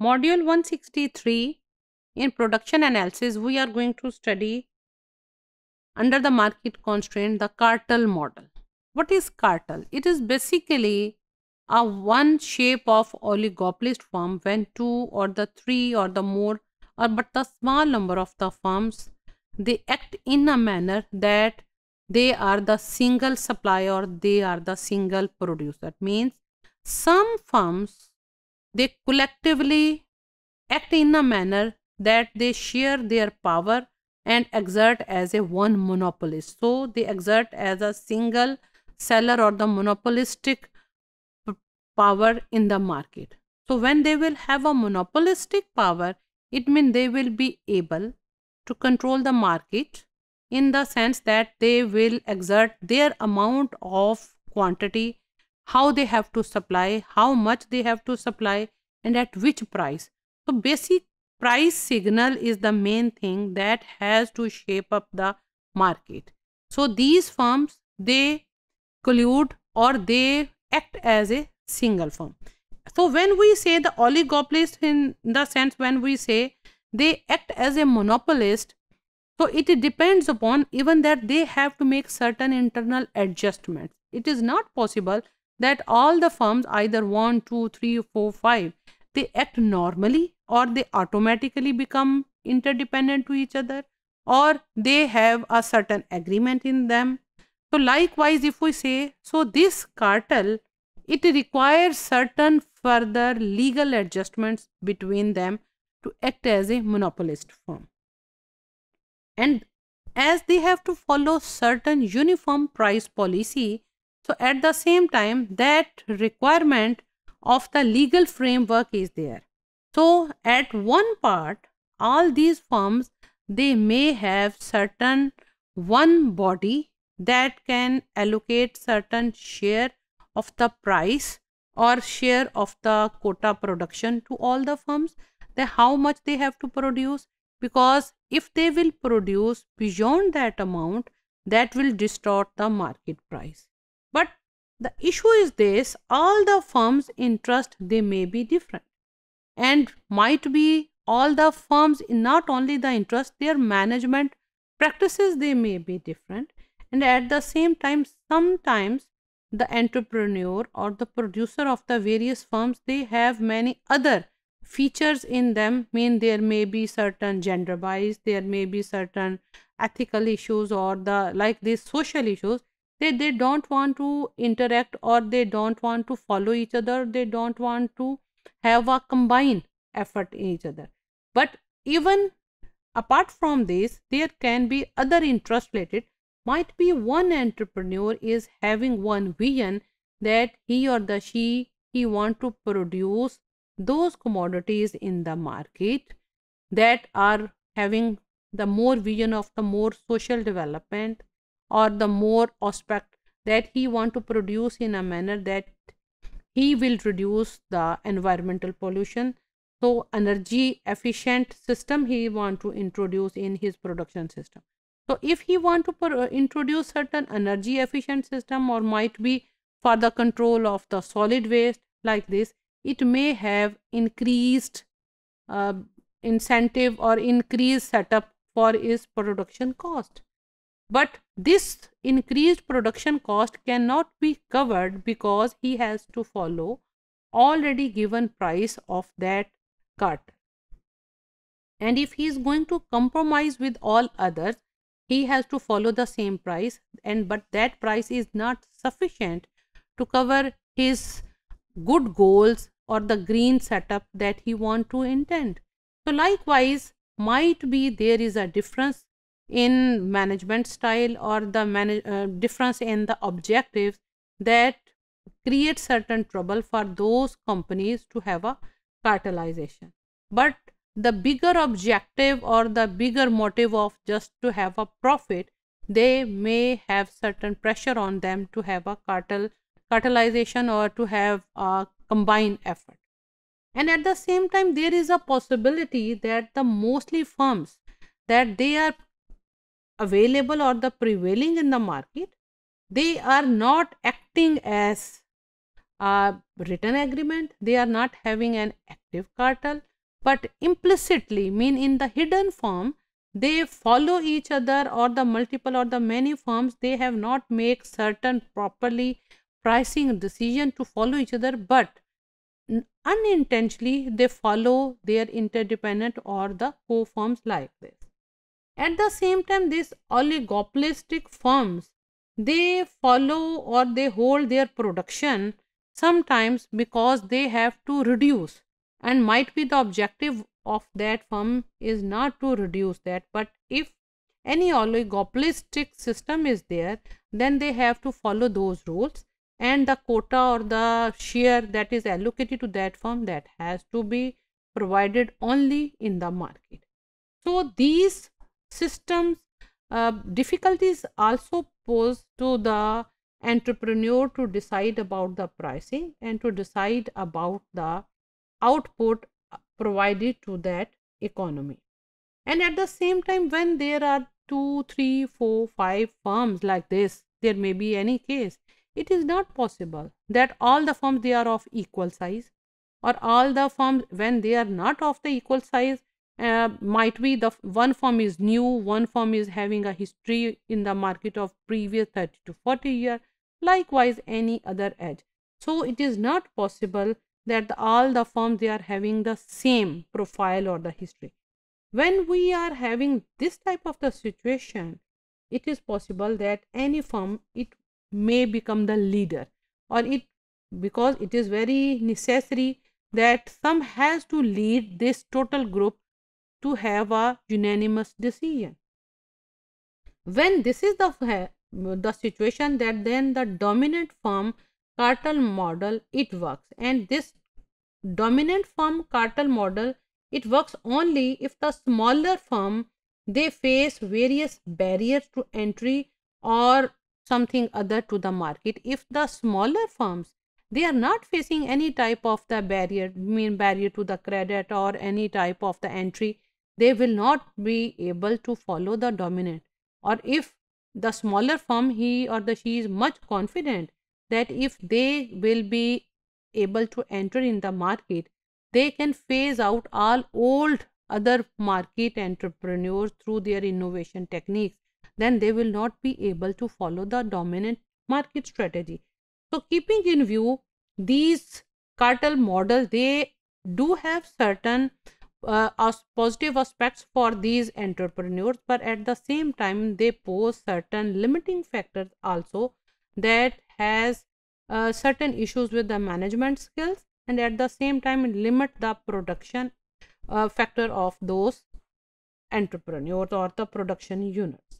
Module 163 in production analysis we are going to study under the market constraint the cartel model. What is cartel? It is basically a one shape of oligopolist firm when two or the three or the more or but the small number of the firms they act in a manner that they are the single supplier they are the single producer That means some firms they collectively act in a manner that they share their power and exert as a one monopolist. So they exert as a single seller or the monopolistic power in the market. So when they will have a monopolistic power, it means they will be able to control the market in the sense that they will exert their amount of quantity how they have to supply, how much they have to supply, and at which price. So, basic price signal is the main thing that has to shape up the market. So, these firms they collude or they act as a single firm. So, when we say the oligopolist, in the sense when we say they act as a monopolist, so it depends upon even that they have to make certain internal adjustments. It is not possible that all the firms either 1, 2, 3, 4, 5, they act normally or they automatically become interdependent to each other or they have a certain agreement in them. So likewise, if we say, so this cartel, it requires certain further legal adjustments between them to act as a monopolist firm. And as they have to follow certain uniform price policy so at the same time, that requirement of the legal framework is there. So at one part, all these firms, they may have certain one body that can allocate certain share of the price or share of the quota production to all the firms The how much they have to produce because if they will produce beyond that amount that will distort the market price but the issue is this, all the firms' interest, they may be different and might be all the firms, not only the interest, their management practices, they may be different. And at the same time, sometimes the entrepreneur or the producer of the various firms, they have many other features in them. I mean, there may be certain gender bias, there may be certain ethical issues or the like these social issues they they don't want to interact or they don't want to follow each other they don't want to have a combined effort in each other but even apart from this there can be other interest related might be one entrepreneur is having one vision that he or the she he want to produce those commodities in the market that are having the more vision of the more social development or the more aspect that he want to produce in a manner that he will reduce the environmental pollution so energy efficient system he want to introduce in his production system so if he want to introduce certain energy efficient system or might be for the control of the solid waste like this it may have increased uh, incentive or increased setup for its production cost but this increased production cost cannot be covered because he has to follow already given price of that cut. And if he is going to compromise with all others, he has to follow the same price and but that price is not sufficient to cover his good goals or the green setup that he want to intend. So likewise, might be there is a difference in management style or the manage, uh, difference in the objectives that create certain trouble for those companies to have a cartelization. But the bigger objective or the bigger motive of just to have a profit, they may have certain pressure on them to have a cartel cartelization or to have a combined effort. And at the same time, there is a possibility that the mostly firms that they are available or the prevailing in the market, they are not acting as a written agreement. They are not having an active cartel, but implicitly mean in the hidden form, they follow each other or the multiple or the many firms. They have not make certain properly pricing decision to follow each other, but unintentionally they follow their interdependent or the co-firms like this. At the same time, these oligopolistic firms, they follow or they hold their production sometimes because they have to reduce and might be the objective of that firm is not to reduce that but if any oligopolistic system is there then they have to follow those rules and the quota or the share that is allocated to that firm that has to be provided only in the market so these systems. Uh, difficulties also pose to the entrepreneur to decide about the pricing and to decide about the output provided to that economy. And at the same time, when there are two, three, four, five firms like this, there may be any case, it is not possible that all the firms they are of equal size or all the firms when they are not of the equal size, uh, might be the one firm is new one firm is having a history in the market of previous 30 to 40 years. likewise any other edge so it is not possible that all the firms they are having the same profile or the history when we are having this type of the situation it is possible that any firm it may become the leader or it because it is very necessary that some has to lead this total group to have a unanimous decision. When this is the, the situation that then the dominant firm cartel model it works and this dominant firm cartel model it works only if the smaller firm they face various barriers to entry or something other to the market if the smaller firms they are not facing any type of the barrier mean barrier to the credit or any type of the entry they will not be able to follow the dominant or if the smaller firm he or the she is much confident that if they will be able to enter in the market they can phase out all old other market entrepreneurs through their innovation techniques then they will not be able to follow the dominant market strategy so keeping in view these cartel models they do have certain uh, positive aspects for these entrepreneurs but at the same time they pose certain limiting factors also that has uh, certain issues with the management skills and at the same time limit the production uh, factor of those entrepreneurs or the production units